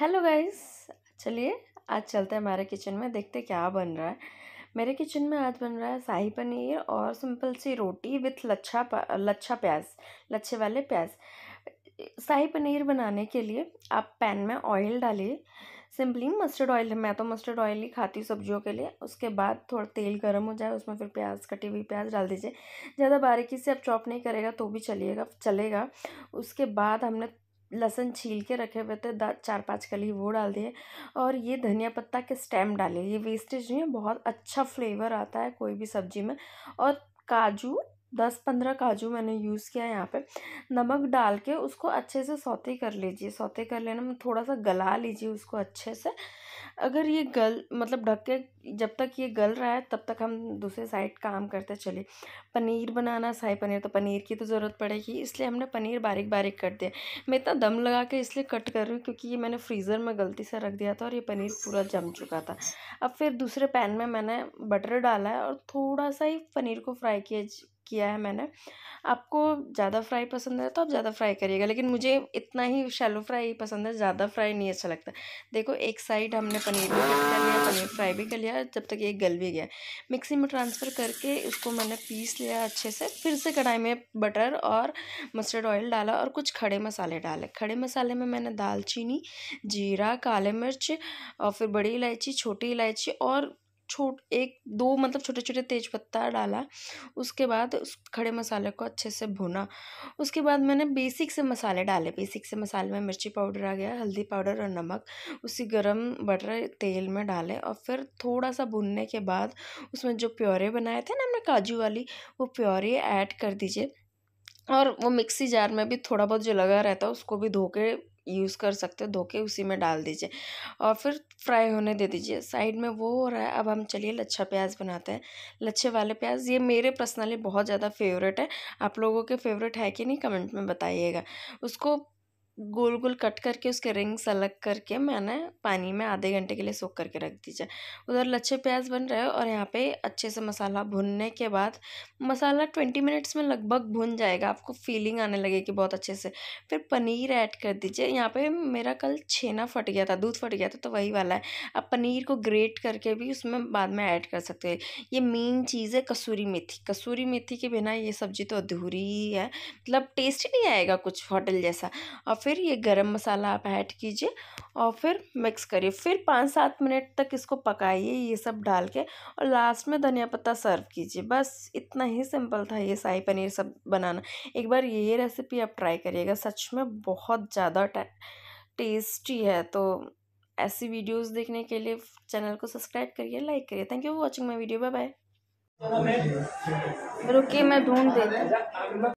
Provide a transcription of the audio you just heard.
hello guys चलिए आज चलते हैं हमारे किचन में देखते क्या बन रहा है मेरे किचन में आज बन रहा है शाही पनीर और सिंपल सी रोटी विथ लच्छा लच्छा प्याज लच्छे वाले प्याज शाही पनीर बनाने के लिए आप पैन में ऑयल डालिए सिंपली मस्टर्ड ऑयल मैं तो मस्टर्ड ऑयल ही खाती हूँ सब्जियों के लिए उसके बाद थोड़ा तेल गर्म हो जाए उसमें फिर प्याज कटी हुई प्याज डाल दीजिए ज़्यादा बारीकी से आप चॉप नहीं करेगा तो भी चलिएगा चलेगा उसके बाद हमने लहसुन छील के रखे हुए थे चार पाँच कली वो डाल दिए और ये धनिया पत्ता के स्टेम डाले ये वेस्टेज नहीं है बहुत अच्छा फ्लेवर आता है कोई भी सब्जी में और काजू दस पंद्रह काजू मैंने यूज़ किया है यहाँ पे नमक डाल के उसको अच्छे से सौते कर लीजिए सौते कर लेना थोड़ा सा गला लीजिए उसको अच्छे से अगर ये गल मतलब ढक के जब तक ये गल रहा है तब तक हम दूसरे साइड काम करते चले पनीर बनाना शाही पनीर तो पनीर की तो ज़रूरत पड़ेगी इसलिए हमने पनीर बारीक बारीक कट दिया मैं इतना दम लगा के इसलिए कट कर रही हूँ क्योंकि ये मैंने फ्रीज़र में गलती से रख दिया था और ये पनीर पूरा जम चुका था अब फिर दूसरे पैन में मैंने बटर डाला है और थोड़ा सा ही पनीर को फ्राई किया किया है मैंने आपको ज़्यादा फ्राई पसंद है तो आप ज़्यादा फ्राई करिएगा लेकिन मुझे इतना ही शैलो फ्राई पसंद है ज़्यादा फ्राई नहीं अच्छा लगता देखो एक साइड हमने पनीर भी कर लिया पनीर फ्राई भी कर लिया जब तक ये गल भी गया मिक्सी में ट्रांसफ़र करके उसको मैंने पीस लिया अच्छे से फिर से कढ़ाई में बटर और मस्टर्ड ऑयल डाला और कुछ खड़े मसाले डाले खड़े मसाले में मैंने दालचीनी जीरा काले मिर्च और फिर बड़ी इलायची छोटी इलायची और छोट एक दो मतलब छोटे छोटे तेज पत्ता डाला उसके बाद उस खड़े मसाले को अच्छे से भुना उसके बाद मैंने बेसिक से मसाले डाले बेसिक से मसाले में मिर्ची पाउडर आ गया हल्दी पाउडर और नमक उसी गरम बटर तेल में डाले और फिर थोड़ा सा भुनने के बाद उसमें जो प्योरे बनाए थे ना हमने काजू वाली वो प्योरे ऐड कर दीजिए और वो मिक्सी जार में भी थोड़ा बहुत जो लगा रहता है उसको भी धो के यूज़ कर सकते हो धो के उसी में डाल दीजिए और फिर फ्राई होने दे दीजिए साइड में वो हो रहा है अब हम चलिए लच्छा प्याज बनाते हैं लच्छे वाले प्याज ये मेरे पर्सनली बहुत ज़्यादा फेवरेट है आप लोगों के फेवरेट है कि नहीं कमेंट में बताइएगा उसको गोल गोल कट करके उसके रिंग्स अलग करके मैंने पानी में आधे घंटे के लिए सोख करके रख दीजिए उधर लच्छे प्याज बन रहे हो और यहाँ पे अच्छे से मसाला भुनने के बाद मसाला ट्वेंटी मिनट्स में लगभग भुन जाएगा आपको फीलिंग आने लगेगी बहुत अच्छे से फिर पनीर ऐड कर दीजिए यहाँ पे मेरा कल छेना फट गया था दूध फट गया था तो वही वाला है आप पनीर को ग्रेट करके भी उसमें बाद में ऐड कर सकते हो ये मेन चीज़ है कसूरी मेथी कसूरी मेथी के बिना ये सब्ज़ी तो अधूरी ही है मतलब टेस्ट ही नहीं आएगा कुछ होटल जैसा और फिर फिर ये गरम मसाला आप ऐड कीजिए और फिर मिक्स करिए फिर पाँच सात मिनट तक इसको पकाइए ये सब डाल के और लास्ट में धनिया पत्ता सर्व कीजिए बस इतना ही सिंपल था ये शाही पनीर सब बनाना एक बार ये रेसिपी आप ट्राई करिएगा सच में बहुत ज़्यादा टेस्टी है तो ऐसी वीडियोस देखने के लिए चैनल को सब्सक्राइब करिए लाइक करिए thank you for watching my video bye bye रुकिए मैं ढूंढ देती